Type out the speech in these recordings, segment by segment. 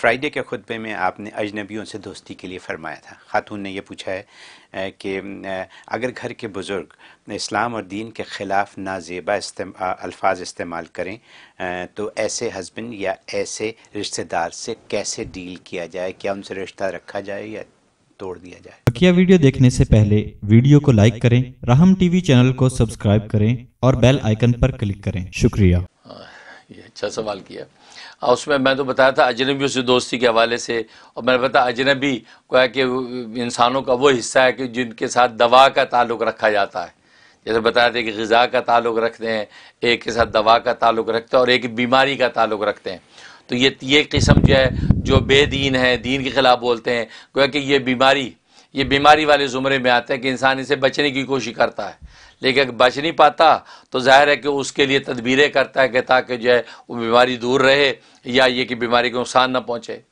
Friday के खुतबे में आपने अजनबियों से दोस्ती के लिए फरमाया था खातून ने यह पूछा है कि अगर घर के बुज़ुर्ग इस्लाम और दीन के ख़िलाफ़ नाजेबा अल्फाज इस्तेमाल करें तो ऐसे हस्बैंड या ऐसे रिश्तेदार से कैसे डील किया जाए क्या उनसे रिश्ता रखा जाए या तोड़ दिया जाए बकिया वीडियो देखने से पहले वीडियो को लाइक करें रहम टीवी चैनल को सब्सक्राइब करें और बेल आइकन पर क्लिक करें शुक्रिया अच्छा सवाल किया और उसमें मैं तो बताया था अजनबियों से दोस्ती के हवाले से और मैंने बताया अजनबी को कि इंसानों का वो हिस्सा है कि जिनके साथ दवा का ताल्लुक रखा जाता है जैसे बताया था कि गज़ा का ताल्लुक रखते हैं एक के साथ दवा का ताल्लुक रखते हैं और एक बीमारी का ताल्लुक रखते हैं तो ये ये किस्म जो है जो बेदीन है दीन के ख़िलाफ़ बोलते हैं क्या कि ये बीमारी ये बीमारी वाले ज़ुमरे में आते हैं कि इंसान इसे बचने की कोशिश करता है लेकिन बच नहीं पाता तो जाहिर है कि उसके लिए तदबीरें करता है कि ताकि जो है वो बीमारी दूर रहे या ये कि बीमारी को नुकसान ना पहुँचे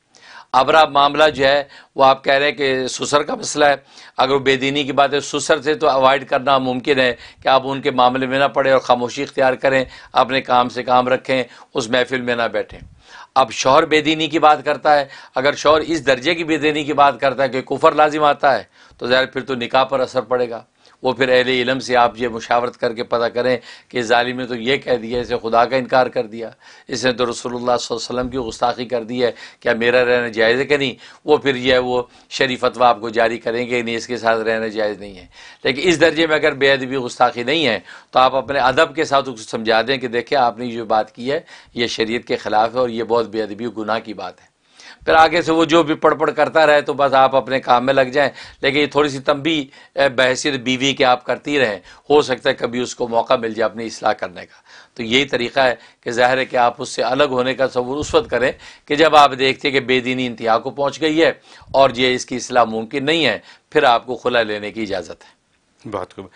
अबरा मामला जो है वो आप कह रहे हैं कि सुसर का मसला है अगर वो बेदीनी की बात है सुसर से तो अवॉइड करना मुमकिन है कि आप उनके मामले में ना पड़े और ख़ामोशी इख्तियार करें अपने काम से काम रखें उस महफिल में ना बैठें अब शौहर बेदीनी की बात करता है अगर शौहर इस दर्जे की बेदीनी की बात करता है कि कुफर लाजिम आता है तो ज़ाहिर फिर तो निकाह पर असर पड़ेगा वो फिर अहल इलम से आप ये मुशावरत करके पता करें कि ालिम ने तो ये कह दिया इसे खुदा का इनकार कर दिया इसने तो रसोल्ला वसलम की गुस्ताखी कर दी है क्या मेरा रहना जायज़ है कि नहीं वो फिर यह वो शरीफ अतवा आपको जारी करेंगे नहीं इसके साथ रहना जायज़ नहीं है लेकिन इस दर्जे में अगर बेअदबी गुस्ताखी नहीं है तो आप अपने अदब के साथ उसको समझा दें कि देखिए आपने जो बात की है ये शरीत के ख़िलाफ़ है और ये बहुत बेअदबी गुनाह की बात है फिर आगे से वो जो भी पढ़ पढ़ करता रहे तो बस आप अपने काम में लग जाएं लेकिन ये थोड़ी सी तंबी बहसीत बीवी के आप करती रहें हो सकता है कभी उसको मौका मिल जाए अपनी असलाह करने का तो यही तरीका है कि ज़ाहिर है कि आप उससे अलग होने का सबूर उस वक्त करें कि जब आप देखते कि बेदीनी इंतहा को पहुँच गई है और ये इसकी असलाह मुमकिन नहीं है फिर आपको खुला लेने की इजाज़त है बहुत खूब